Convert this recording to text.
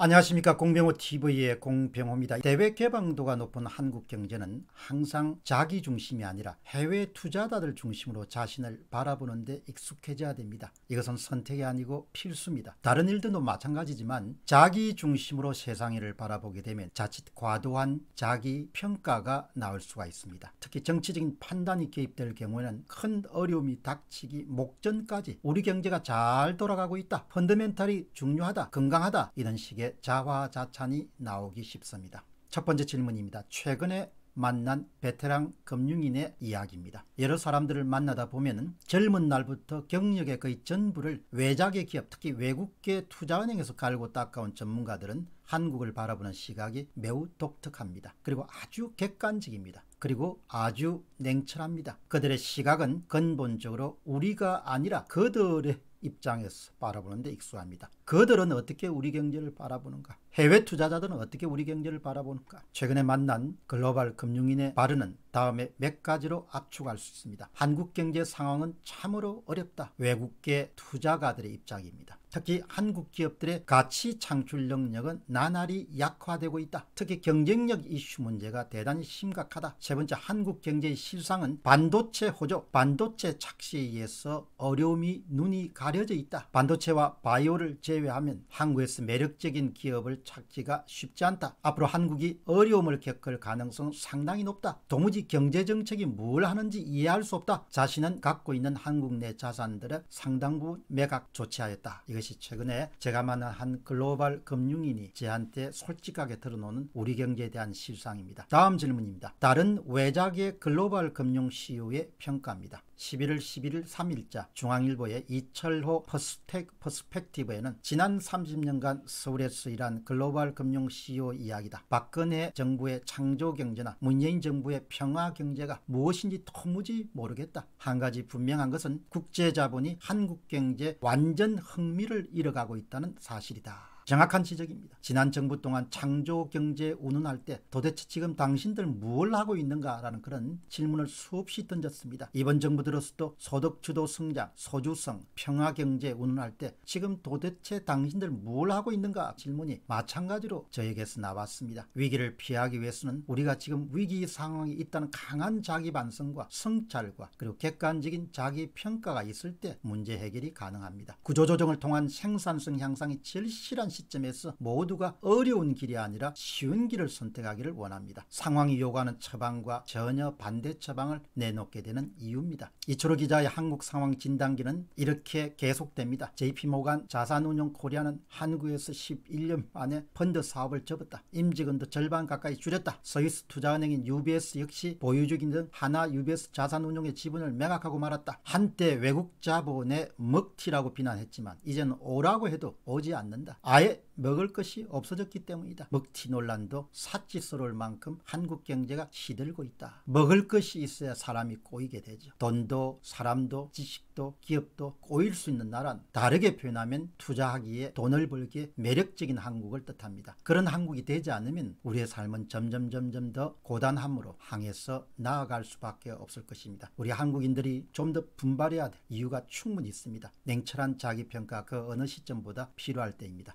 안녕하십니까 공병호TV의 공병호입니다. 대외 개방도가 높은 한국 경제는 항상 자기 중심이 아니라 해외 투자자들 중심으로 자신을 바라보는 데 익숙해져야 됩니다. 이것은 선택이 아니고 필수입니다. 다른 일들도 마찬가지지만 자기 중심으로 세상 일을 바라보게 되면 자칫 과도한 자기 평가가 나올 수가 있습니다. 특히 정치적인 판단이 개입될 경우에는 큰 어려움이 닥치기 목전까지 우리 경제가 잘 돌아가고 있다, 펀더멘탈이 중요하다, 건강하다 이런 식의 자화자찬이 나오기 쉽습니다. 첫 번째 질문입니다. 최근에 만난 베테랑 금융인의 이야기입니다. 여러 사람들을 만나다 보면 젊은 날부터 경력의 거의 전부를 외자계 기업, 특히 외국계 투자은행에서 갈고 닦아온 전문가들은 한국을 바라보는 시각이 매우 독특합니다. 그리고 아주 객관적입니다. 그리고 아주 냉철합니다. 그들의 시각은 근본적으로 우리가 아니라 그들의 입장에서 바라보는 데 익수합니다. 그들은 어떻게 우리 경제를 바라보는가? 해외 투자자들은 어떻게 우리 경제를 바라보는가? 최근에 만난 글로벌 금융인의 발언은 다음에 몇 가지로 압축할 수 있습니다. 한국 경제 상황은 참으로 어렵다. 외국계 투자가들의 입장입니다. 특히 한국 기업들의 가치 창출 능력은 나날이 약화되고 있다. 특히 경쟁력 이슈 문제가 대단히 심각하다. 세 번째, 한국 경제의 실상은 반도체 호조, 반도체 착시에 의해서 어려움이 눈이 가려져 있다. 반도체와 바이오를 제외하면 한국에서 매력적인 기업을 찾기가 쉽지 않다. 앞으로 한국이 어려움을 겪을 가능성 상당히 높다. 도무지 경제정책이 뭘 하는지 이해할 수 없다. 자신은 갖고 있는 한국 내 자산들의 상당 부 매각 조치하였다. 이것이 최근에 제가 만난 한 글로벌 금융인이 제한테 솔직하게 드러놓는 우리 경제에 대한 실상입니다. 다음 질문입니다. 다른 외작의 글로벌 금융 CEO의 평가입니다. 11월 11일 3일자 중앙일보의 이철호 퍼스텍 퍼스펙티브에는 지난 30년간 서울에서 일한 글로벌 금융 CEO 이야기다. 박근혜 정부의 창조경제나 문재인 정부의 평화경제가 무엇인지 도무지 모르겠다. 한 가지 분명한 것은 국제자본이 한국경제 완전 흥미를 잃어가고 있다는 사실이다. 정확한 지적입니다. 지난 정부 동안 창조경제 운운할 때 도대체 지금 당신들 뭘 하고 있는가라는 그런 질문을 수없이 던졌습니다. 이번 정부 들어서도 소득주도 성장, 소주성, 평화경제 운운할 때 지금 도대체 당신들 뭘 하고 있는가 질문이 마찬가지로 저에게서 나왔습니다. 위기를 피하기 위해서는 우리가 지금 위기 상황에 있다는 강한 자기 반성과 성찰과 그리고 객관적인 자기 평가가 있을 때 문제 해결이 가능합니다. 구조조정을 통한 생산성 향상이 절실한 시점에서 모두가 어려운 길이 아니라 쉬운 길을 선택하기를 원합니다. 상황이 요구하는 처방과 전혀 반대 처방을 내놓게 되는 이유입니다. 이철호 기자의 한국 상황 진단기는 이렇게 계속됩니다. JP모간 자산운용 코리아는 한국에서 11년 만에 펀드 사업을 접었다. 임직원도 절반 가까이 줄였다. 서비스 투자은행인 UBS 역시 보유주인 등 하나 UBS 자산운용의 지분을 매각하고 말았다. 한때 외국 자본의 먹튀라고 비난했지만 이제는 오라고 해도 오지 않는다. 아예 먹을 것이 없어졌기 때문이다. 먹튀 논란도 사치스러울 만큼 한국 경제가 시들고 있다. 먹을 것이 있어야 사람이 꼬이게 되죠. 돈도 사람도 지식도 기업도 꼬일 수 있는 나란 다르게 표현하면 투자하기에 돈을 벌기에 매력적인 한국을 뜻합니다. 그런 한국이 되지 않으면 우리의 삶은 점점 점점 더 고단함으로 항해서 나아갈 수밖에 없을 것입니다. 우리 한국인들이 좀 더 분발해야 될 이유가 충분히 있습니다. 냉철한 자기평가 그 어느 시점보다 필요할 때입니다.